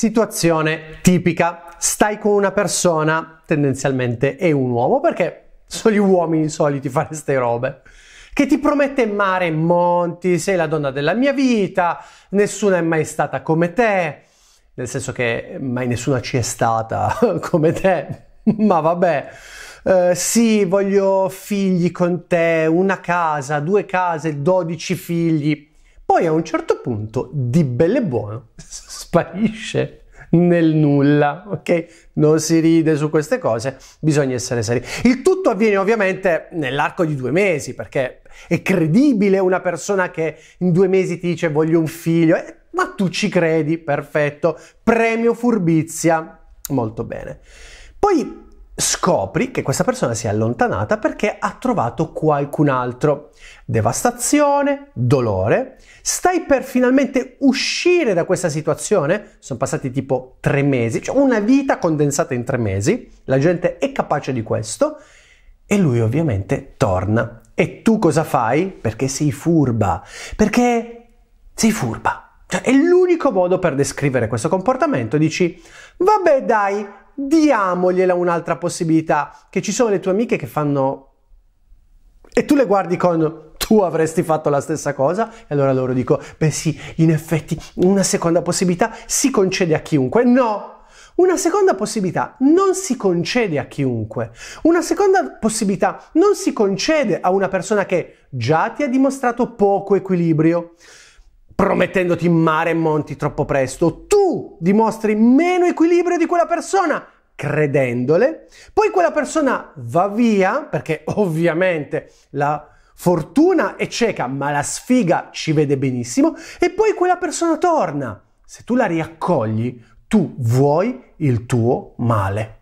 Situazione tipica. Stai con una persona, tendenzialmente è un uomo, perché sono gli uomini soliti fare queste robe che ti promette mare e monti, sei la donna della mia vita, nessuna è mai stata come te, nel senso che mai nessuna ci è stata come te, ma vabbè. Uh, sì, voglio figli con te, una casa, due case, 12 figli. Poi a un certo punto, di belle buono, sparisce nel nulla, ok? Non si ride su queste cose, bisogna essere seri. Il tutto avviene ovviamente nell'arco di due mesi, perché è credibile una persona che in due mesi ti dice voglio un figlio, eh, ma tu ci credi, perfetto, premio furbizia, molto bene. Poi scopri che questa persona si è allontanata perché ha trovato qualcun altro. Devastazione, dolore. Stai per finalmente uscire da questa situazione? Sono passati tipo tre mesi, cioè una vita condensata in tre mesi. La gente è capace di questo. E lui ovviamente torna. E tu cosa fai? Perché sei furba. Perché sei furba. Cioè, è l'unico modo per descrivere questo comportamento. Dici, vabbè dai, diamogliela un'altra possibilità, che ci sono le tue amiche che fanno... e tu le guardi con tu avresti fatto la stessa cosa? E allora loro dico, beh sì, in effetti una seconda possibilità si concede a chiunque. No! Una seconda possibilità non si concede a chiunque. Una seconda possibilità non si concede a una persona che già ti ha dimostrato poco equilibrio, promettendoti mare e monti troppo presto. Tu dimostri meno equilibrio di quella persona credendole, poi quella persona va via perché ovviamente la fortuna è cieca ma la sfiga ci vede benissimo e poi quella persona torna. Se tu la riaccogli, tu vuoi il tuo male.